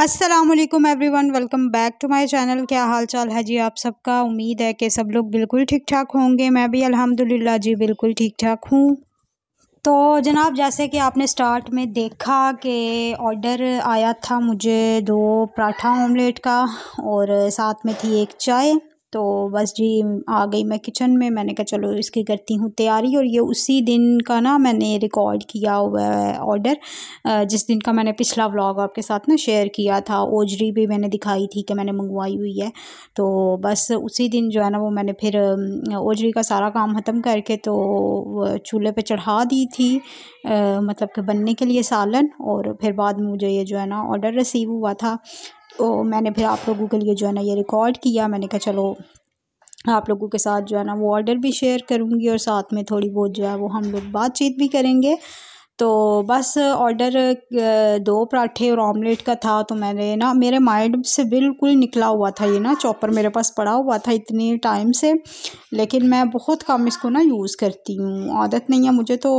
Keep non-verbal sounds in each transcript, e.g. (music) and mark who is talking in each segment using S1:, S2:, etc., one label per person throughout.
S1: Aslam every one welcome back to my channel क्या हाल चाल है जी आप सबका उम्मीद है कि सब लोग बिल्कुल ठीक ठाक होंगे मैं भी अल्हम्दुलिल्लाह जी बिल्कुल ठीक ठाक हूँ तो जनाब जैसे कि आपने स्टार्ट में देखा कि ऑर्डर आया था मुझे दो पराठा ऑमलेट का और साथ में थी एक चाय तो बस जी आ गई मैं किचन में मैंने कहा चलो इसकी करती हूँ तैयारी और ये उसी दिन का ना मैंने रिकॉर्ड किया हुआ है ऑर्डर जिस दिन का मैंने पिछला व्लॉग आपके साथ ना शेयर किया था ओजरी भी मैंने दिखाई थी कि मैंने मंगवाई हुई है तो बस उसी दिन जो है ना वो मैंने फिर ओजरी का सारा काम ख़त्म करके तो चूल्हे पर चढ़ा दी थी आ, मतलब कि बनने के लिए सालन और फिर बाद में मुझे ये जो है ना ऑर्डर रिसीव हुआ था तो मैंने फिर आप लोगों के लिए जो है ना ये रिकॉर्ड किया मैंने कहा चलो आप लोगों के साथ जो है ना वो ऑर्डर भी शेयर करूँगी और साथ में थोड़ी बहुत जो है वो हम लोग बातचीत भी करेंगे तो बस ऑर्डर दो पराठे और ऑमलेट का था तो मैंने ना मेरे माइंड से बिल्कुल निकला हुआ था ये ना चॉपर मेरे पास पड़ा हुआ था इतने टाइम से लेकिन मैं बहुत कम इसको ना यूज़ करती हूँ आदत नहीं है मुझे तो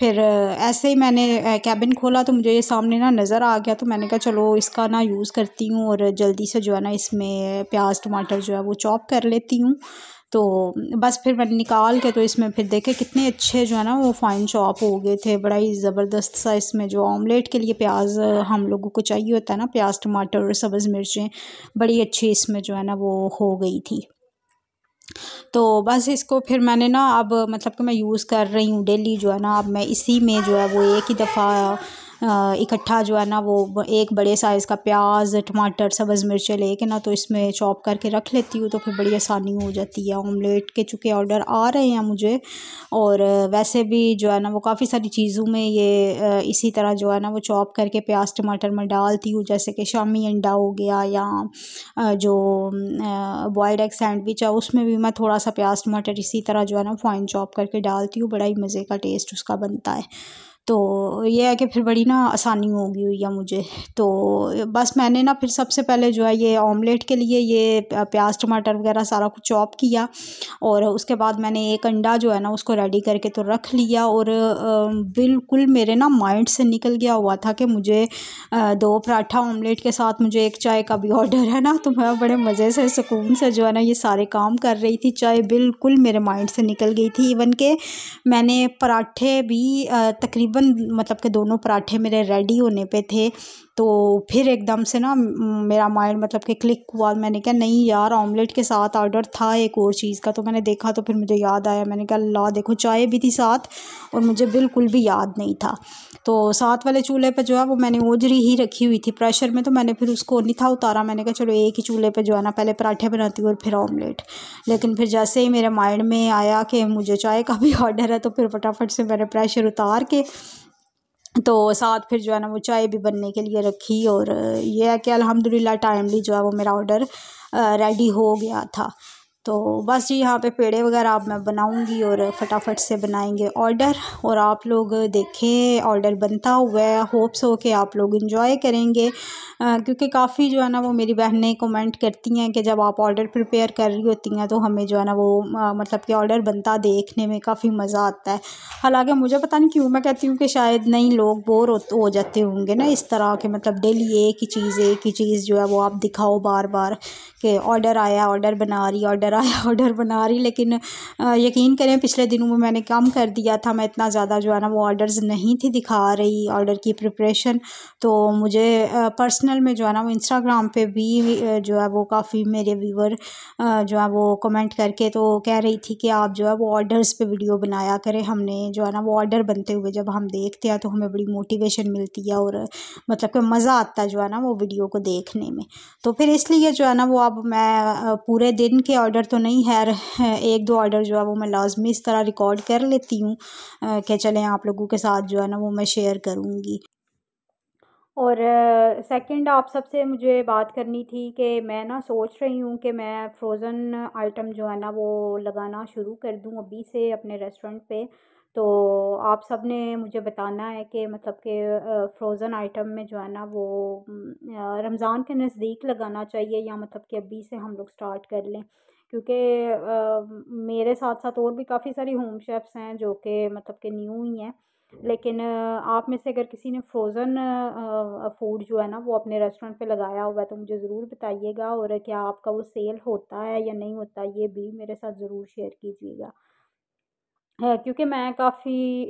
S1: फिर ऐसे ही मैंने कैबिन खोला तो मुझे ये सामने ना नज़र आ गया तो मैंने कहा चलो इसका ना यूज़ करती हूँ और जल्दी से जो है ना इसमें प्याज टमाटर जो है वो चॉप कर लेती हूँ तो बस फिर मैंने निकाल के तो इसमें फिर देखे कितने अच्छे जो है ना वो फाइन चॉप हो गए थे बड़ा ही ज़बरदस्त सा इसमें जो ऑमलेट के लिए प्याज हम लोगों को चाहिए होता है ना प्याज टमाटर और सब्ज़ मिर्चें बड़ी अच्छी इसमें जो है ना वो हो गई थी तो बस इसको फिर मैंने ना अब मतलब कि मैं यूज़ कर रही हूँ डेली जो है ना अब मैं इसी में जो है वो एक ही दफ़ा इकट्ठा जो है ना वो एक बड़े साइज़ का प्याज टमाटर सब्ज़ मिर्चें लेके ना तो इसमें चॉप करके रख लेती हूँ तो फिर बड़ी आसानी हो जाती है ऑमलेट के चूँकि ऑर्डर आ रहे हैं मुझे और वैसे भी जो है ना वो काफ़ी सारी चीज़ों में ये इसी तरह जो है ना वो चॉप करके प्याज टमाटर में डालती हूँ जैसे कि शामी अंडा हो गया या जो बॉयल्ड एग सैंडविच है उसमें भी मैं थोड़ा सा प्याज टमाटर इसी तरह जो है ना फाइन चॉप करके डालती हूँ बड़ा ही मज़े का टेस्ट उसका बनता है तो ये है कि फिर बड़ी ना आसानी होगी हुई है मुझे तो बस मैंने ना फिर सबसे पहले जो है ये ऑमलेट के लिए ये प्याज टमाटर वगैरह सारा कुछ चॉप किया और उसके बाद मैंने एक अंडा जो है ना उसको रेडी करके तो रख लिया और बिल्कुल मेरे ना माइंड से निकल गया हुआ था कि मुझे दो पराठा ऑमलेट के साथ मुझे एक चाय का भी ऑर्डर है ना तो मैं बड़े मज़े से सुकून से जो है ना ये सारे काम कर रही थी चाय बिल्कुल मेरे माइंड से निकल गई थी इवन के मैंने पराठे भी तकरीबन तकरीबन मतलब के दोनों पराठे मेरे रेडी होने पे थे तो फिर एकदम से ना मेरा माइंड मतलब कि क्लिक हुआ मैंने कहा नहीं यार ऑमलेट के साथ ऑर्डर था एक और चीज़ का तो मैंने देखा तो फिर मुझे याद आया मैंने कहा अल्लाह देखो चाय भी थी साथ और मुझे बिल्कुल भी याद नहीं था तो साथ वाले चूल्हे पर जो है वो मैंने ओजरी ही रखी हुई थी प्रेशर में तो मैंने फिर उसको नहीं था उतारा मैंने कहा चलो एक ही चूल्हे पर जो है ना पहले पराठे बनाती हूँ और फिर ऑमलेट लेकिन फिर जैसे ही मेरे माइंड में आया कि मुझे चाय का भी ऑर्डर है तो फिर फटाफट से मैंने प्रेशर उतार के तो साथ फिर जो है ना वो चाय भी बनने के लिए रखी और ये है कि अलहमदिल्ला टाइमली जो है वो मेरा ऑर्डर रेडी हो गया था तो बस जी यहाँ पे पेड़े वगैरह आप मैं बनाऊंगी और फटाफट से बनाएंगे ऑर्डर और आप लोग देखें ऑर्डर बनता हुआ है होप्स हो के आप लोग इन्जॉय करेंगे क्योंकि काफ़ी जो है ना वो मेरी बहनें कमेंट करती हैं कि जब आप ऑर्डर प्रिपेयर कर रही होती हैं तो हमें जो है ना वो आ, मतलब कि ऑर्डर बनता देखने में काफ़ी मज़ा आता है हालाँकि मुझे पता नहीं क्यों मैं कहती हूँ कि शायद नहीं लोग बोर हो जाते होंगे ना इस तरह के मतलब डेली एक ही चीज़ एक ही चीज़ जो है वो आप दिखाओ बार बार कि ऑर्डर आया ऑर्डर बना रही ऑर्डर आया ऑर्डर (laughs) बना रही लेकिन यकीन करें पिछले दिनों में मैंने कम कर दिया था मैं इतना ज़्यादा जो है ना वो ऑर्डर्स नहीं थी दिखा रही ऑर्डर की प्रिपरेशन तो मुझे पर्सनल में जो है ना वो इंस्टाग्राम पे भी जो है वो काफ़ी मेरे व्यूवर जो है वो कमेंट करके तो कह रही थी कि आप जो है वो ऑर्डर्स पर वीडियो बनाया करें हमने जो है ना वो ऑर्डर बनते हुए जब हम देखते हैं तो हमें बड़ी मोटिवेशन मिलती है और मतलब कि मज़ा आता है जो है ना वो वीडियो को देखने में तो फिर इसलिए जो है ना वो अब मैं पूरे दिन के ऑर्डर तो नहीं है एक दो ऑर्डर जो है वो मैं लाजमी इस तरह रिकॉर्ड कर लेती हूँ कि चलें आप लोगों के साथ जो है ना वो मैं शेयर करूँगी और सेकंड आप सबसे मुझे बात करनी थी कि मैं ना सोच रही हूँ कि मैं फ़्रोज़न आइटम जो है ना वो लगाना शुरू कर दूँ अभी से अपने रेस्टोरेंट पर तो आप सब ने मुझे बताना है कि मतलब के फ़्रोज़न आइटम में जो है ना वो रमज़ान के नज़दीक लगाना चाहिए या मतलब कि अभी से हम लोग स्टार्ट कर लें क्योंकि मेरे साथ साथ और भी काफ़ी सारी होम शेफ़्स हैं जो कि मतलब के न्यू ही हैं लेकिन आप में से अगर किसी ने फ्रोज़न फूड जो है ना वो अपने रेस्टोरेंट पे लगाया हुआ है तो मुझे ज़रूर बताइएगा और क्या आपका वो सेल होता है या नहीं होता ये भी मेरे साथ ज़रूर शेयर कीजिएगा क्योंकि मैं काफ़ी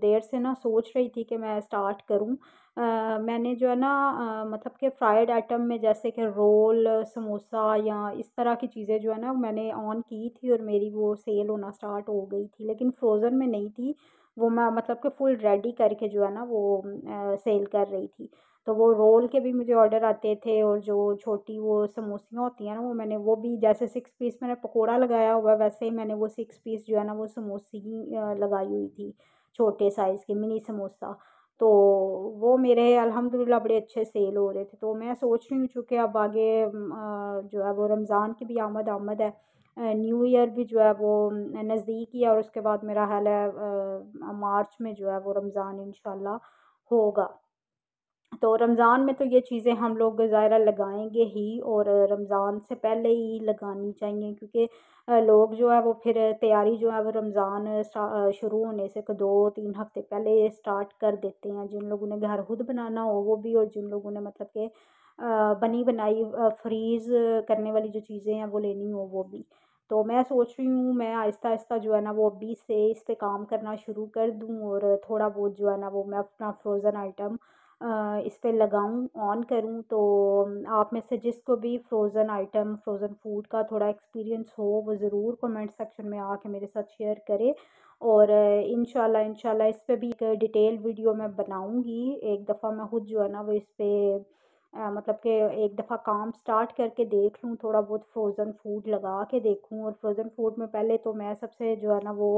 S1: देर से ना सोच रही थी कि मैं स्टार्ट करूं आ, मैंने जो है ना आ, मतलब कि फ्राइड आइटम में जैसे कि रोल समोसा या इस तरह की चीज़ें जो है ना मैंने ऑन की थी और मेरी वो सेल होना स्टार्ट हो गई थी लेकिन फ्रोज़न में नहीं थी वो मैं मतलब कि फुल रेडी करके जो है ना वो आ, सेल कर रही थी तो वो रोल के भी मुझे ऑर्डर आते थे और जो छोटी वो समोसियाँ होती हैं ना वो मैंने वो भी जैसे सिक्स पीस मैंने पकोड़ा लगाया हुआ वैसे ही मैंने वो सिक्स पीस जो है ना वो समोसी लगाई हुई थी छोटे साइज़ के मिनी समोसा तो वो मेरे अल्हम्दुलिल्लाह बड़े अच्छे सेल हो रहे थे तो मैं सोच रही हूँ चूँकि अब आगे जो है वो रमज़ान की भी आमद आमद है न्यू ईयर भी जो है वो नज़दीक ही है और उसके बाद मेरा हाल है मार्च में जो है वो रमज़ान इन होगा तो रमज़ान में तो ये चीज़ें हम लोग ज़ाहरा लगाएंगे ही और रमज़ान से पहले ही लगानी चाहिए क्योंकि लोग जो है वो फिर तैयारी जो है वो रमज़ान शुरू होने से दो तीन हफ्ते पहले स्टार्ट कर देते हैं जिन लोगों ने घर खुद बनाना हो वो भी और जिन लोगों ने मतलब के बनी बनाई फ्रीज़ करने वाली जो चीज़ें हैं वो लेनी हो वो भी तो मैं सोच रही हूँ मैं आहिस्ता आहिस्ता जो है ना वो अभी से इस पर काम करना शुरू कर दूँ और थोड़ा बहुत जो है ना वो मैं अपना फ्रोज़न आइटम इस पर लगाऊँ ऑन करूँ तो आप में से जिसको भी फ़्रोज़न आइटम फ़्रोज़न फ़ूड का थोड़ा एक्सपीरियंस हो वो ज़रूर कमेंट सेक्शन में आके मेरे साथ शेयर करे और इन शाला इस पर भी एक डिटेल वीडियो मैं बनाऊँगी एक दफ़ा मैं ख़ुद जो है ना वो इस पर मतलब कि एक दफ़ा काम स्टार्ट करके देख लूँ थोड़ा बहुत फ्रोज़न फूड लगा के देखूँ और फ्रोज़न फूड में पहले तो मैं सबसे जो है ना वो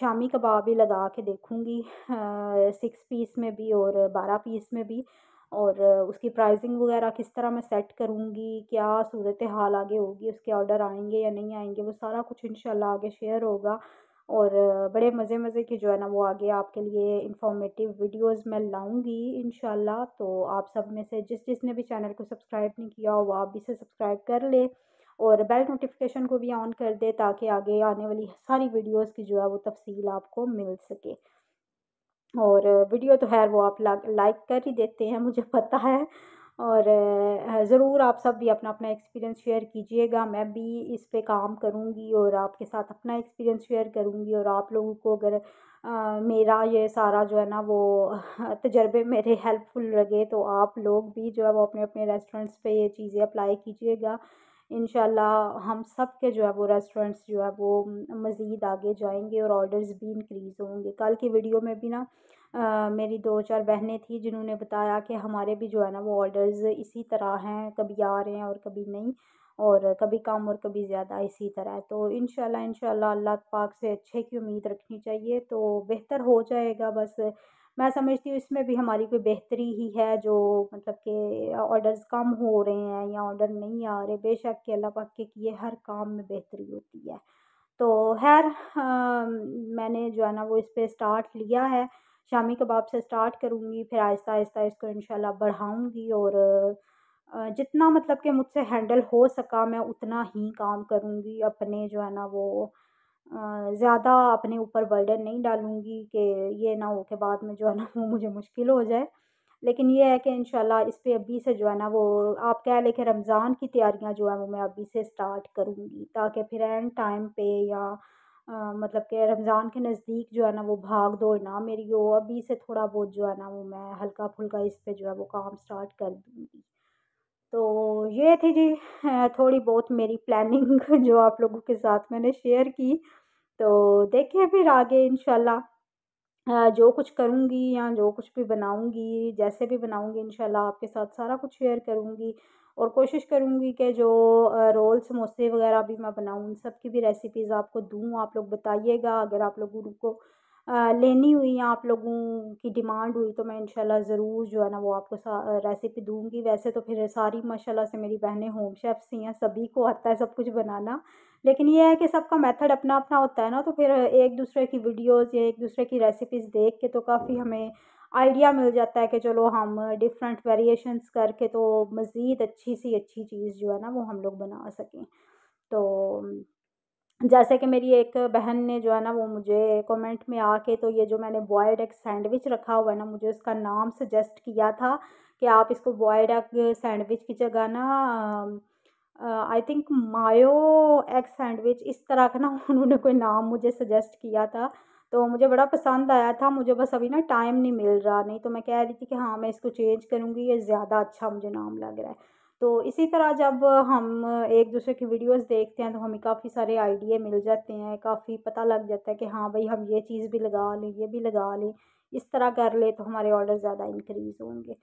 S1: शामी कबाब भी लगा के देखूँगी सिक्स पीस में भी और बारह पीस में भी और उसकी प्राइसिंग वगैरह किस तरह मैं सेट करूँगी क्या सूरत हाल आगे होगी उसके ऑर्डर आएंगे या नहीं आएंगे वो सारा कुछ इन आगे शेयर होगा और बड़े मज़े मज़े की जो है ना वो आगे आपके लिए इंफॉर्मेटिव वीडियोस मैं लाऊंगी इन तो आप सब में से जिस जिसने भी चैनल को सब्सक्राइब नहीं किया हो आप आप इसे सब्सक्राइब कर ले और बेल नोटिफिकेशन को भी ऑन कर दे ताकि आगे आने वाली सारी वीडियोज़ की जो है वो तफसील आपको मिल सके और वीडियो तो खैर वो आप लाइक कर ही देते हैं मुझे पता है और ज़रूर आप सब भी अपना अपना एक्सपीरियंस शेयर कीजिएगा मैं भी इस पे काम करूँगी और आपके साथ अपना एक्सपीरियंस शेयर करूँगी और आप लोगों को अगर आ, मेरा ये सारा जो है ना वो तजर्बे मेरे हेल्पफुल लगे तो आप लोग भी जो है वो अपने अपने रेस्टोरेंट्स पे ये चीज़ें अप्लाई कीजिएगा इन हम सब के जो है वो रेस्टोरेंट्स जो है वो मज़ीद आगे जाएंगे और ऑर्डर्स भी इंक्रीज़ होंगे कल की वीडियो में भी ना आ, मेरी दो चार बहनें थी जिन्होंने बताया कि हमारे भी जो है ना वो ऑर्डर्स इसी तरह हैं कभी आ रहे हैं और कभी नहीं और कभी कम और कभी ज़्यादा इसी तरह तो इन शाला शाला पाक से अच्छे की उम्मीद रखनी चाहिए तो बेहतर हो जाएगा बस मैं समझती हूँ इसमें भी हमारी कोई बेहतरी ही है जो मतलब के ऑर्डर्स कम हो रहे हैं या ऑर्डर नहीं आ रहे बेशक कि अल्लाह पाक के किए हर काम में बेहतरी होती है तो खैर मैंने जो है ना वो इस पर स्टार्ट लिया है शामी कबाब से स्टार्ट करूँगी फिर आहिस्ता आहिस्ता इसको इन बढ़ाऊँगी और जितना मतलब कि मुझसे हैंडल हो सका मैं उतना ही काम करूँगी अपने जो है ना वो ज़्यादा अपने ऊपर बर्डन नहीं डालूँगी कि ये ना हो के बाद में जो है ना वो मुझे मुश्किल हो जाए लेकिन ये है कि इन इस पर अभी से जो है ना वो आप कह लें कि रमज़ान की तैयारियां जो है वो मैं अभी से स्टार्ट करूँगी ताकि फिर एंड टाइम पे या आ, मतलब कि रमज़ान के नज़दीक जो है ना वो भाग दौड़ ना मेरी हो अभी से थोड़ा बहुत जो है ना वो मैं हल्का फुल्का इस पर जो है वो काम स्टार्ट कर दूँगी तो ये थी जी थोड़ी बहुत मेरी प्लानिंग (laughs) जो आप लोगों के साथ मैंने शेयर की तो देखें फिर आगे इन जो कुछ करूँगी या जो कुछ भी बनाऊँगी जैसे भी बनाऊँगी इन आपके साथ सारा कुछ शेयर करूँगी और कोशिश करूँगी कि जो रोल समोसे वगैरह भी मैं बनाऊँ उन सब की भी रेसिपीज़ आपको दूँ आप लोग बताइएगा अगर आप लोगों को लेनी हुई या आप लोगों की डिमांड हुई तो मैं इनशाला ज़रूर जो है ना वो आपको रेसिपी दूँगी वैसे तो फिर सारी माशाल्लाह से मेरी बहनें होम शेफ्स ही हैं सभी को आता है सब कुछ बनाना लेकिन ये है कि सबका मेथड अपना अपना होता है ना तो फिर एक दूसरे की वीडियोस या एक दूसरे की रेसिपीज़ देख के तो काफ़ी हमें आइडिया मिल जाता है कि चलो हम डिफरेंट वेरिएशंस करके तो मज़ीद अच्छी सी अच्छी चीज़ जो है ना वो हम लोग बना सकें तो जैसे कि मेरी एक बहन ने जो है ना वो मुझे कमेंट में आके तो ये जो मैंने बॉयड एग सैंडविच रखा हुआ है ना मुझे उसका नाम सजेस्ट किया था कि आप इसको बॉयड एग सैंडविच की जगह ना I think mayo egg sandwich इस तरह का ना (laughs) उन्होंने कोई नाम मुझे सजेस्ट किया था तो मुझे बड़ा पसंद आया था मुझे बस अभी ना टाइम नहीं मिल रहा नहीं तो मैं कह रही थी कि हाँ मैं इसको चेंज करूँगी ये ज़्यादा अच्छा मुझे नाम लग रहा है तो इसी तरह जब हम एक दूसरे की वीडियोस देखते हैं तो हमें काफ़ी सारे आइडिए मिल जाते हैं काफ़ी पता लग जाता है कि हाँ भाई हम ये चीज़ भी लगा लें ये भी लगा लें इस तरह कर ले तो हमारे ऑर्डर ज़्यादा इंक्रीज़ होंगे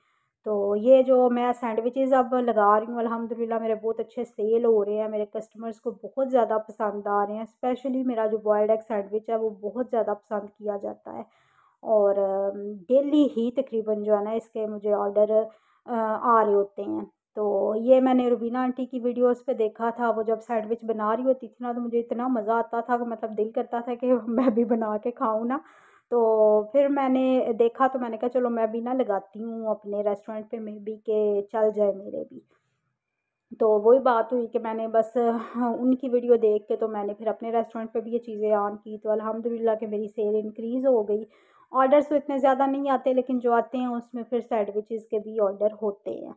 S1: तो ये जो मैं सैंडविचेस अब लगा रही हूँ अल्हम्दुलिल्लाह मेरे बहुत अच्छे सेल हो रहे हैं मेरे कस्टमर्स को बहुत ज़्यादा पसंद आ रहे हैं स्पेशली मेरा जो बॉयल्ड एग सैंडविच है वो बहुत ज़्यादा पसंद किया जाता है और डेली ही तकरीबन जो है ना इसके मुझे ऑर्डर आ रहे होते हैं तो ये मैंने रुबीना आंटी की वीडियोस पे देखा था वो जब सैंडविच बना रही होती थी ना तो मुझे इतना मज़ा आता था कि मतलब दिल करता था कि (laughs) मैं भी बना के खाऊँ ना तो फिर मैंने देखा तो मैंने कहा चलो मैं भी ना लगाती हूँ अपने रेस्टोरेंट पे मे भी के चल जाए मेरे भी तो वही बात हुई कि मैंने बस उनकी वीडियो देख के तो मैंने फिर अपने रेस्टोरेंट पे भी ये चीज़ें ऑन की तो अल्हम्दुलिल्लाह कि मेरी सेल इंक्रीज़ हो गई ऑर्डर्स तो इतने ज़्यादा नहीं आते लेकिन जो आते हैं उसमें फिर सैंडविचेस के भी ऑर्डर होते हैं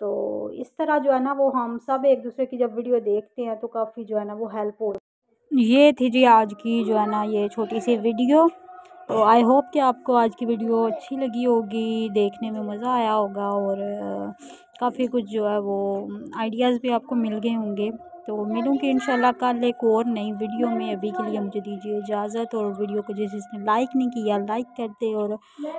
S1: तो इस तरह जो है ना वो हम सब एक दूसरे की जब वीडियो देखते हैं तो काफ़ी जो है ना वो हेल्प हो ये थी जी आज की जो है ना ये छोटी सी वीडियो तो आई होप कि आपको आज की वीडियो अच्छी लगी होगी देखने में मज़ा आया होगा और काफ़ी कुछ जो है वो आइडियाज़ भी आपको मिल गए होंगे तो मिलूँगी इन कल एक और नई वीडियो में अभी के लिए मुझे दीजिए इजाज़त और वीडियो को जिस जिसने लाइक नहीं किया लाइक कर दे और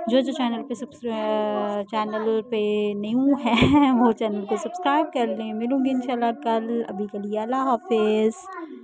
S1: जो जो चैनल पे सब्सक्राइब चैनल पे न्यू है (laughs) वो चैनल को सब्सक्राइब कर लें मिलूँगी इन कल अभी के लिए अल्लाह हाफिज़